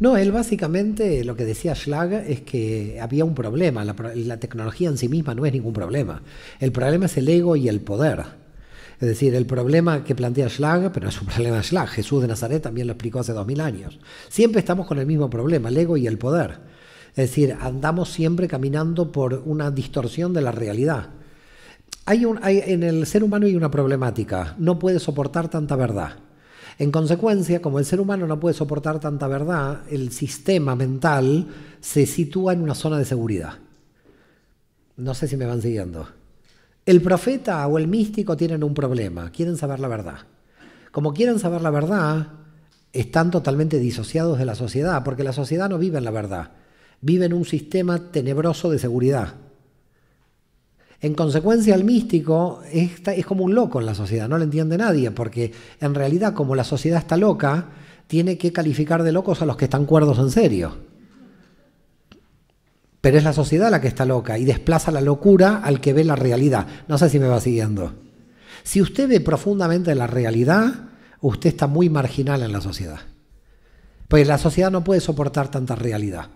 No, él básicamente lo que decía Schlag es que había un problema, la, la tecnología en sí misma no es ningún problema, el problema es el ego y el poder. Es decir, el problema que plantea Schlag, pero es un problema de Schlag, Jesús de Nazaret también lo explicó hace dos mil años. Siempre estamos con el mismo problema, el ego y el poder. Es decir, andamos siempre caminando por una distorsión de la realidad. Hay un, hay, en el ser humano hay una problemática, no puede soportar tanta verdad. En consecuencia, como el ser humano no puede soportar tanta verdad, el sistema mental se sitúa en una zona de seguridad. No sé si me van siguiendo. El profeta o el místico tienen un problema, quieren saber la verdad. Como quieren saber la verdad, están totalmente disociados de la sociedad, porque la sociedad no vive en la verdad, vive en un sistema tenebroso de seguridad. En consecuencia, el místico es, es como un loco en la sociedad, no lo entiende nadie, porque en realidad como la sociedad está loca, tiene que calificar de locos a los que están cuerdos en serio. Pero es la sociedad la que está loca y desplaza la locura al que ve la realidad. No sé si me va siguiendo. Si usted ve profundamente la realidad, usted está muy marginal en la sociedad. Pues la sociedad no puede soportar tanta realidad,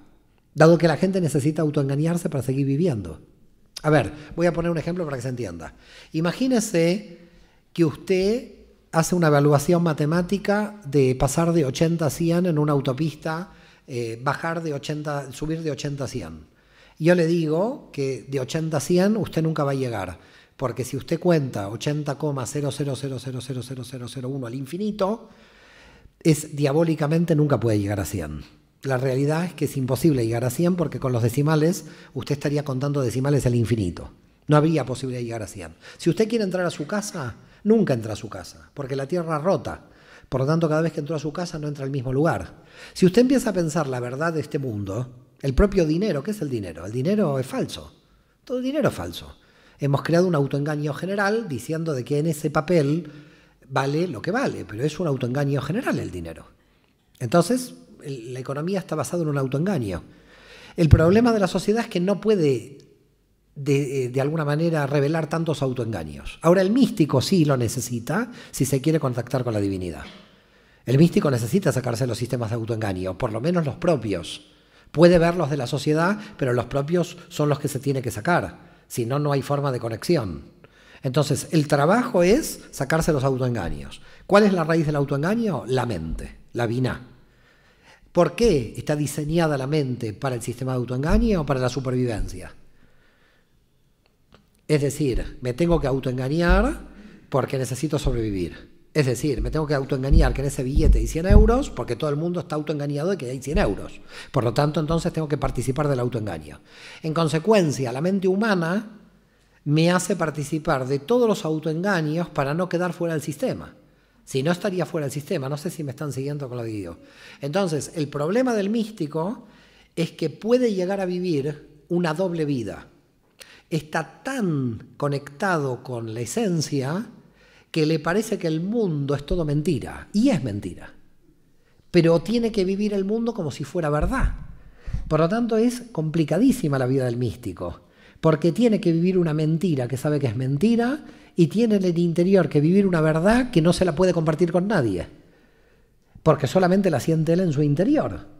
dado que la gente necesita autoengañarse para seguir viviendo. A ver, voy a poner un ejemplo para que se entienda. Imagínese que usted hace una evaluación matemática de pasar de 80 a 100 en una autopista, eh, bajar de 80, subir de 80 a 100. Yo le digo que de 80 a 100 usted nunca va a llegar, porque si usted cuenta 80,000000001 al infinito, es diabólicamente nunca puede llegar a 100. La realidad es que es imposible llegar a 100 porque con los decimales usted estaría contando decimales al infinito. No habría posibilidad de llegar a 100. Si usted quiere entrar a su casa, nunca entra a su casa, porque la Tierra rota. Por lo tanto, cada vez que entró a su casa no entra al mismo lugar. Si usted empieza a pensar la verdad de este mundo, el propio dinero, ¿qué es el dinero? El dinero es falso. Todo el dinero es falso. Hemos creado un autoengaño general diciendo de que en ese papel vale lo que vale, pero es un autoengaño general el dinero. Entonces, la economía está basada en un autoengaño. El problema de la sociedad es que no puede eh, de, alguna manera revelar tantos autoengaños. Ahora el místico sí lo necesita si se quiere contactar con la divinidad. El místico necesita sacarse los sistemas de autoengaño, por lo menos los propios. Puede ver los de la sociedad, pero los propios son los que se tiene que sacar. Si no, no hay forma de conexión. Entonces, el trabajo es sacarse los autoengaños. ¿Cuál es la raíz del autoengaño? La mente, la vina. ¿Por qué está diseñada la mente para el sistema de autoengaño o para la supervivencia? Es decir, me tengo que autoengañar porque necesito sobrevivir. Es decir, me tengo que autoengañar que en ese billete hay 100 euros porque todo el mundo está autoengañado de que hay 100 euros. Por lo tanto, entonces tengo que participar del autoengaño. En consecuencia, la mente humana me hace participar de todos los autoengaños para no quedar fuera del sistema. Si no estaría fuera del sistema, no sé si me están siguiendo con lo que digo. Entonces, el problema del místico es que puede llegar a vivir una doble vida. Está tan conectado con la esencia que le parece que el mundo es todo mentira, y es mentira. Pero tiene que vivir el mundo como si fuera verdad. Por lo tanto, es complicadísima la vida del místico porque tiene que vivir una mentira que sabe que es mentira y tiene en el interior que vivir una verdad que no se la puede compartir con nadie, porque solamente la siente él en su interior.